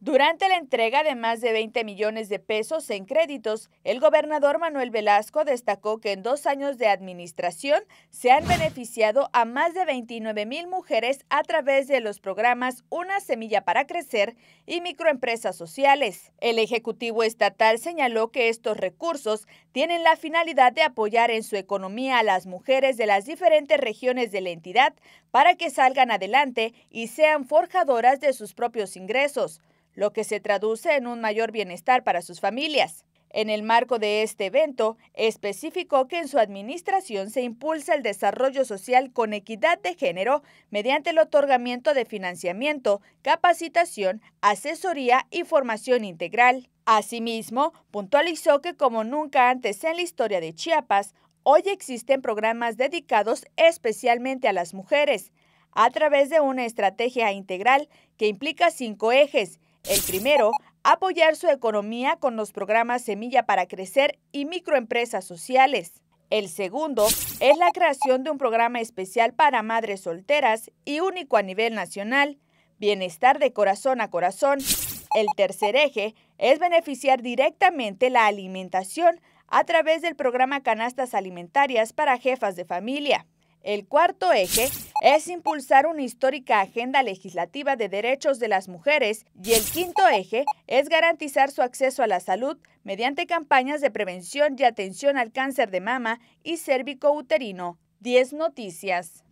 Durante la entrega de más de 20 millones de pesos en créditos, el gobernador Manuel Velasco destacó que en dos años de administración se han beneficiado a más de 29 mil mujeres a través de los programas Una Semilla para Crecer y Microempresas Sociales. El Ejecutivo Estatal señaló que estos recursos tienen la finalidad de apoyar en su economía a las mujeres de las diferentes regiones de la entidad para que salgan adelante y sean forjadoras de sus propios ingresos lo que se traduce en un mayor bienestar para sus familias. En el marco de este evento, especificó que en su administración se impulsa el desarrollo social con equidad de género mediante el otorgamiento de financiamiento, capacitación, asesoría y formación integral. Asimismo, puntualizó que como nunca antes en la historia de Chiapas, hoy existen programas dedicados especialmente a las mujeres, a través de una estrategia integral que implica cinco ejes, el primero, apoyar su economía con los programas Semilla para Crecer y microempresas sociales. El segundo es la creación de un programa especial para madres solteras y único a nivel nacional, Bienestar de Corazón a Corazón. El tercer eje es beneficiar directamente la alimentación a través del programa Canastas Alimentarias para Jefas de Familia. El cuarto eje es impulsar una histórica agenda legislativa de derechos de las mujeres y el quinto eje es garantizar su acceso a la salud mediante campañas de prevención y atención al cáncer de mama y cérvico uterino. 10 Noticias.